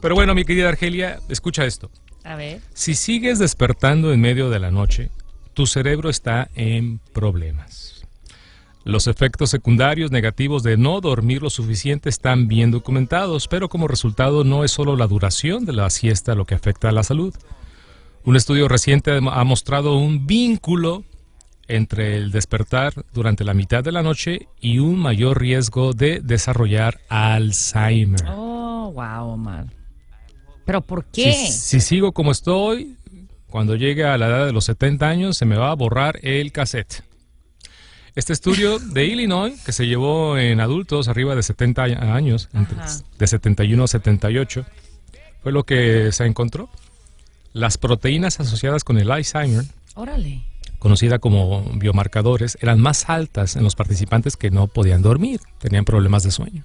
Pero bueno, mi querida Argelia, escucha esto. A ver. Si sigues despertando en medio de la noche, tu cerebro está en problemas. Los efectos secundarios negativos de no dormir lo suficiente están bien documentados, pero como resultado no es solo la duración de la siesta lo que afecta a la salud. Un estudio reciente ha mostrado un vínculo entre el despertar durante la mitad de la noche y un mayor riesgo de desarrollar Alzheimer. Oh, wow, Omar. ¿Pero por qué? Si, sigo como estoy, cuando llegue a la edad de los 70 años, se me va a borrar el cassette. Este estudio de Illinois, que se llevó en adultos arriba de 70 años, de 71 a 78, fue lo que se encontró. Las proteínas asociadas con el Alzheimer, conocida como biomarcadores, eran más altas en los participantes que no podían dormir, tenían problemas de sueño.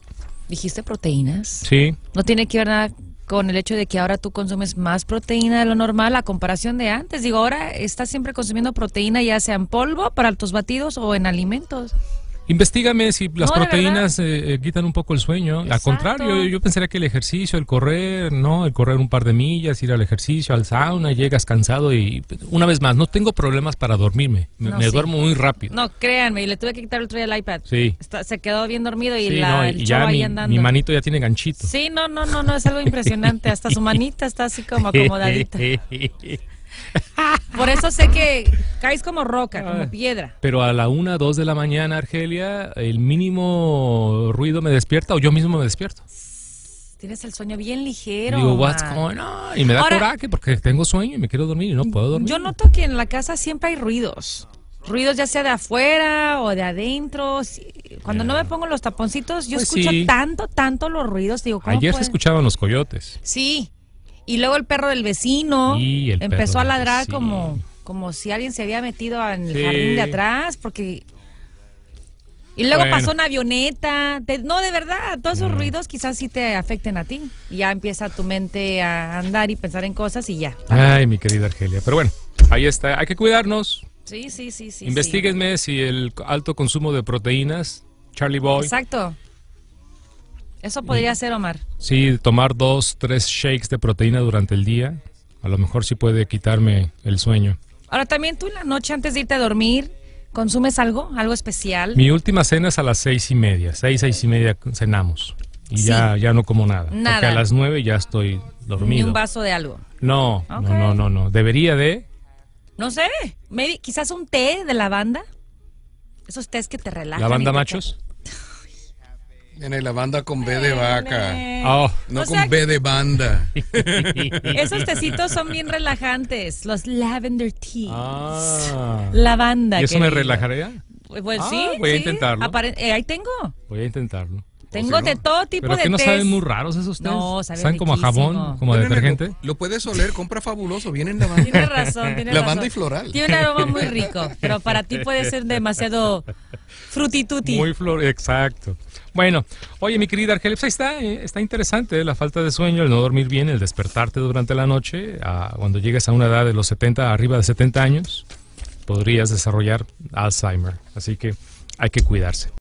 ¿Dijiste proteínas? Sí. No tiene que ver nada con el hecho de que ahora tú consumes más proteína de lo normal a comparación de antes? Digo, ahora estás siempre consumiendo proteína ya sea en polvo para tus batidos o en alimentos. Investígame si las proteínas eh, eh, quitan un poco el sueño. Al contrario, yo, pensaría que el ejercicio, el correr, ¿no? El correr un par de millas, ir al ejercicio, al sauna, llegas cansado y una vez más, no tengo problemas para dormirme. Me, duermo muy rápido. No, créanme, y le tuve que quitar el otro iPad. Sí. se quedó bien dormido y la, no, y ya mi, andando. mi manito ya tiene ganchito. Sí, no, no, no, no, es algo impresionante. Hasta su manita está así como acomodadita. Por eso sé que caes como roca, como piedra. Pero a la una, dos de la mañana, Argelia, el mínimo ruido me despierta o yo mismo me despierto. Tienes el sueño bien ligero. Digo, what's going on? Y me da coraje porque tengo sueño y me quiero dormir y no puedo dormir. Yo noto que en la casa siempre hay ruidos. Ruidos ya sea de afuera o de adentro. Cuando no me pongo los taponcitos, yo pues escucho tanto, tanto los ruidos. Digo, Ayer se escuchaban los coyotes. Sí. Y luego el perro del vecino empezó a ladrar como, como si alguien se había metido en el jardín de atrás, porque... Y luego pasó una avioneta. no, de verdad, todos esos mm. ruidos quizás sí te afecten a ti. Y ya empieza tu mente a andar y pensar en cosas y ya. Ay, mi querida Argelia. Pero bueno, ahí está. Hay que cuidarnos. Sí, sí, sí, Investíguenme si el alto consumo de proteínas, Charlie Boy. Exacto eso podría ser, Omar. Sí, tomar dos, tres shakes de proteína durante el día. A lo mejor sí puede quitarme el sueño. Ahora, también tú en la noche antes de irte a dormir, ¿consumes algo? ¿Algo especial? Mi última cena es a las seis y media. Seis, seis y media cenamos. Y ya, ya no como nada. Nada. Porque a las nueve ya estoy dormido. un vaso de algo. No, no, no, no, Debería de... No sé, quizás un té de lavanda. Esos tés que te relajan. ¿Lavanda machos? En la banda con B de vaca. Oh. No con B de banda. Esos tecitos son bien relajantes. Los lavender teas. Ah. Lavanda. ¿Y eso me relajaría? Pues, pues ah, sí. Voy a intentarlo. Eh, ahí tengo. Voy a intentarlo. Tengo de todo tipo ¿Pero de que no saben muy raros esos tés? No, saben, como a jabón, como a detergente. Lo, puedes oler, compra fabuloso, vienen lavanda. Tiene razón, tiene lavanda y floral. Tiene un aroma muy rico, pero para ti puede ser demasiado frutituti. Muy flor, exacto. Bueno, oye mi querida Argel, pues ahí está, eh, está interesante ¿eh? la falta de sueño, el no dormir bien, el despertarte durante la noche, cuando llegues a una edad de los 70, arriba de 70 años, podrías desarrollar Alzheimer, así que hay que cuidarse.